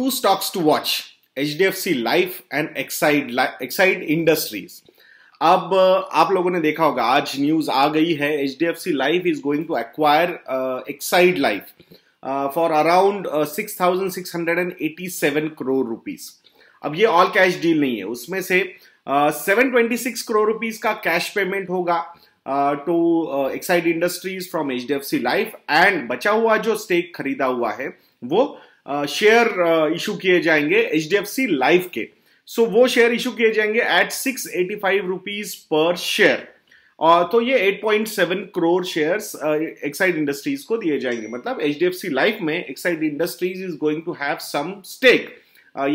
Two stocks to watch HDFC Life and Exide, Exide Industries. अब uh, आप लोगों ने देखा होगा आज न्यूज आ गई है H D F C life is going to acquire Exide life for around six thousand six hundred and eighty seven crore rupees अब ये ऑल कैश डील नहीं है उसमें से seven twenty six crore rupees का कैश पेमेंट होगा to Exide Industries from H D F C life and बचा हुआ जो स्टेक खरीदा हुआ है वो शेयर इशू किए जाएंगे H D F C life के सो so, वो शेयर इशू किए जाएंगे at six eighty five rupees पर शेयर और तो ये 8.7 करोड़ शेयर्स एक्साइड इंडस्ट्रीज को दिए जाएंगे मतलब H D F C life में Exide Industries is going to have some stake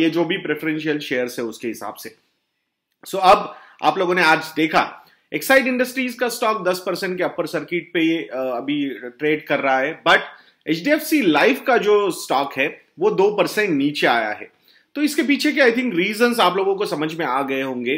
ये जो भी प्रेफरेंशियल शेयर है उसके हिसाब से सो so, अब आप लोगों ने आज देखा एक्साइड इंडस्ट्रीज का स्टॉक 10 परसेंट के अपर सर्किट पे ये अभी ट्रेड कर रहा है but H D F C life का जो स्टॉक है वो दो परसेंट नीचे आया है तो इसके पीछे के आई थिंक रीजन आप लोगों को समझ में आ गए होंगे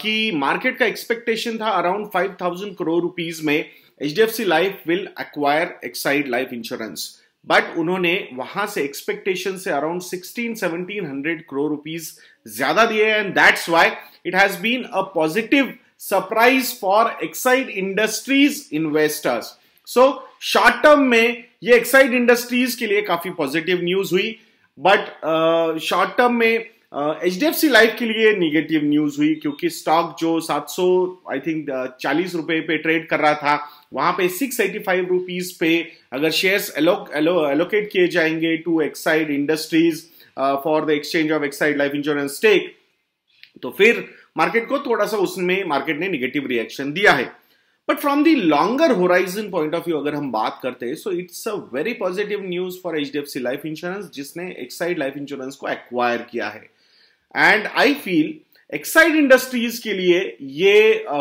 कि मार्केट का एक्सपेक्टेशन था around five thousand crore rupees में H D F C life will acquire Exide life insurance but उन्होंने वहां से एक्सपेक्टेशन से around sixteen seventeen hundred crore rupees ज्यादा दिए and that's why it has been a positive surprise for Exide Industries investors so short term में ये Exide Industries के लिए काफी पॉजिटिव न्यूज हुई बट शॉर्ट टर्म में H D F C life के लिए निगेटिव न्यूज हुई क्योंकि स्टॉक जो 700 आई थिंक चालीस रुपए पे ट्रेड कर रहा था वहां पे सिक्स एटी फाइव रुपीज पे अगर शेयर्स एलोकेट किए जाएंगे to Exide Industries for the exchange of Exide life insurance stake तो फिर मार्केट को थोड़ा सा उसमें मार्केट ने निगेटिव रिएक्शन दिया है but from the longer horizon point of view अगर हम बात करते हैं so it's a very positive news for H D F C life insurance जिसने एक्साइड लाइफ इंश्योरेंस को एक्वायर किया है and I feel Exide Industries के लिए ये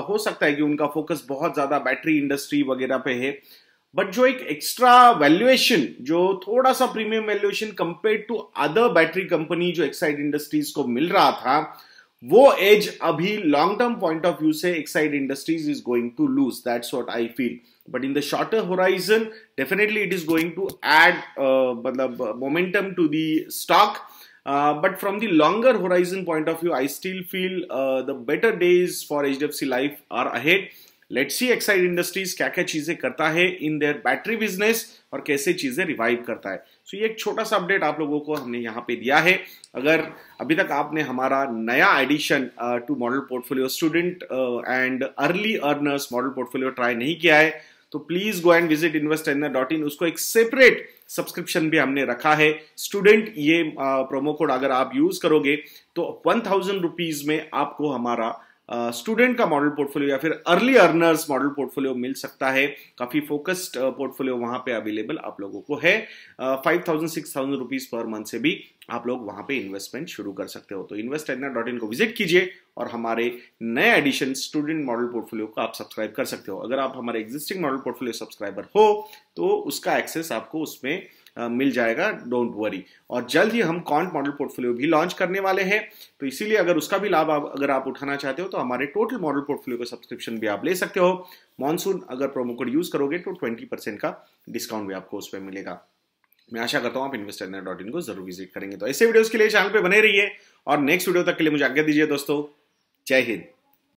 हो सकता है कि उनका फोकस बहुत ज्यादा बैटरी इंडस्ट्री वगैरह पे है बट जो एक एक्स्ट्रा वैल्यूएशन जो थोड़ा सा premium valuation compare to other battery company जो एक्साइड इंडस्ट्रीज को मिल रहा था वो एज अभी long term point of view से Exide Industries is going to lose that's what I feel but in the shorter horizon definitely it is going to add मतलब momentum to the stock Uh, but from the longer horizon point of view, I still feel uh, the better days for HDFC Life are ahead. Let's see Exide Industries क्या क्या चीजें करता है in their battery business और कैसे चीजें revive करता है सो so, ये एक छोटा सा अपडेट आप लोगों को हमने यहाँ पे दिया है अगर अभी तक आपने हमारा नया addition to model portfolio student and early earners model portfolio try नहीं किया है तो please go and visit invest dot in उसको एक सेपरेट सब्सक्रिप्शन भी हमने रखा है स्टूडेंट ये प्रोमो uh, कोड अगर आप यूज करोगे तो वन थाउजेंड रुपीज में आपको हमारा स्टूडेंट का मॉडल पोर्टफोलियो या फिर अर्ली अर्नर्स मॉडल पोर्टफोलियो मिल सकता है काफी फोकस्ड पोर्टफोलियो वहां पे अवेलेबल आप लोगों को है five thousand six thousand rupees per month से भी आप लोग वहां पे इन्वेस्टमेंट शुरू कर सकते हो तो इन्वेस्ट डॉट इन को विजिट कीजिए और हमारे नए एडिशन स्टूडेंट मॉडल पोर्टफोलियो को आप सब्सक्राइब कर सकते हो अगर आप हमारे एग्जिस्टिंग मॉडल पोर्टफोलियो सब्सक्राइबर हो तो उसका एक्सेस आपको उसमें मिल जाएगा डोंट वरी और जल्द ही हम कॉन्ट मॉडल पोर्टफोलियो भी लॉन्च करने वाले हैं तो इसीलिए अगर उसका भी लाभ अगर आप उठाना चाहते हो तो हमारे टोटल मॉडल पोर्टफोलियो का सब्सक्रिप्शन भी आप ले सकते हो मॉनसून अगर प्रोमो कोड यूज करोगे तो ट्वेंटी परसेंट का डिस्काउंट भी आपको उस पर मिलेगा मैं आशा करता हूं आप इन्वेस्टर डॉट इन को जरूर विजिट करेंगे तो ऐसे वीडियोस के लिए चैनल पे बने रहिए और नेक्स्ट वीडियो तक के लिए मुझे आज्ञा दीजिए दोस्तों जय हिंद